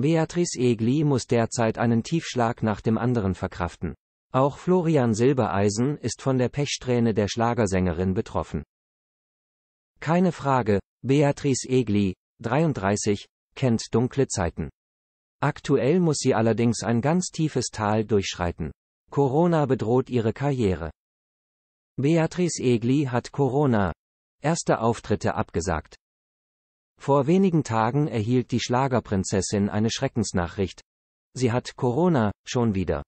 Beatrice Egli muss derzeit einen Tiefschlag nach dem anderen verkraften. Auch Florian Silbereisen ist von der Pechsträhne der Schlagersängerin betroffen. Keine Frage, Beatrice Egli, 33, kennt dunkle Zeiten. Aktuell muss sie allerdings ein ganz tiefes Tal durchschreiten. Corona bedroht ihre Karriere. Beatrice Egli hat Corona. Erste Auftritte abgesagt. Vor wenigen Tagen erhielt die Schlagerprinzessin eine Schreckensnachricht. Sie hat Corona, schon wieder.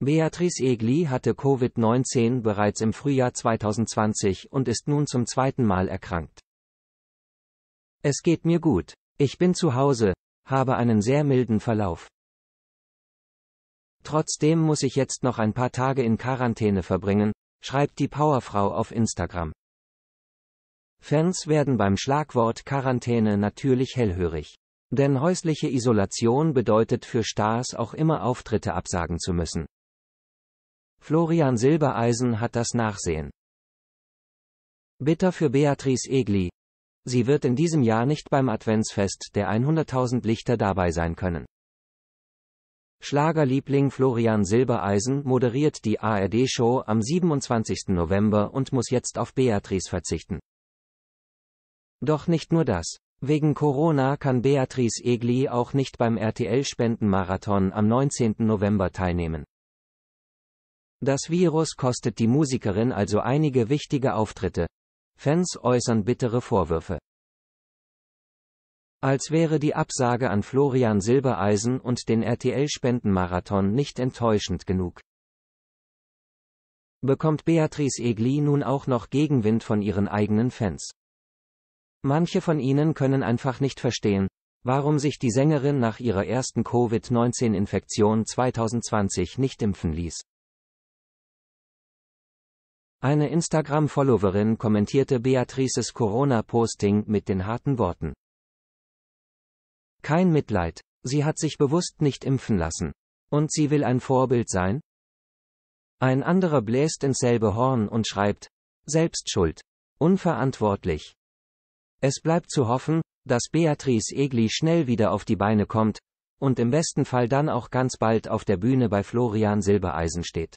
Beatrice Egli hatte Covid-19 bereits im Frühjahr 2020 und ist nun zum zweiten Mal erkrankt. Es geht mir gut. Ich bin zu Hause, habe einen sehr milden Verlauf. Trotzdem muss ich jetzt noch ein paar Tage in Quarantäne verbringen, schreibt die Powerfrau auf Instagram. Fans werden beim Schlagwort Quarantäne natürlich hellhörig. Denn häusliche Isolation bedeutet für Stars auch immer Auftritte absagen zu müssen. Florian Silbereisen hat das Nachsehen. Bitter für Beatrice Egli. Sie wird in diesem Jahr nicht beim Adventsfest der 100.000 Lichter dabei sein können. Schlagerliebling Florian Silbereisen moderiert die ARD-Show am 27. November und muss jetzt auf Beatrice verzichten. Doch nicht nur das. Wegen Corona kann Beatrice Egli auch nicht beim RTL-Spendenmarathon am 19. November teilnehmen. Das Virus kostet die Musikerin also einige wichtige Auftritte. Fans äußern bittere Vorwürfe. Als wäre die Absage an Florian Silbereisen und den RTL-Spendenmarathon nicht enttäuschend genug. Bekommt Beatrice Egli nun auch noch Gegenwind von ihren eigenen Fans? Manche von ihnen können einfach nicht verstehen, warum sich die Sängerin nach ihrer ersten Covid-19-Infektion 2020 nicht impfen ließ. Eine Instagram-Followerin kommentierte Beatrices Corona-Posting mit den harten Worten. Kein Mitleid, sie hat sich bewusst nicht impfen lassen. Und sie will ein Vorbild sein? Ein anderer bläst ins selbe Horn und schreibt, selbst schuld. Unverantwortlich. Es bleibt zu hoffen, dass Beatrice Egli schnell wieder auf die Beine kommt, und im besten Fall dann auch ganz bald auf der Bühne bei Florian Silbereisen steht.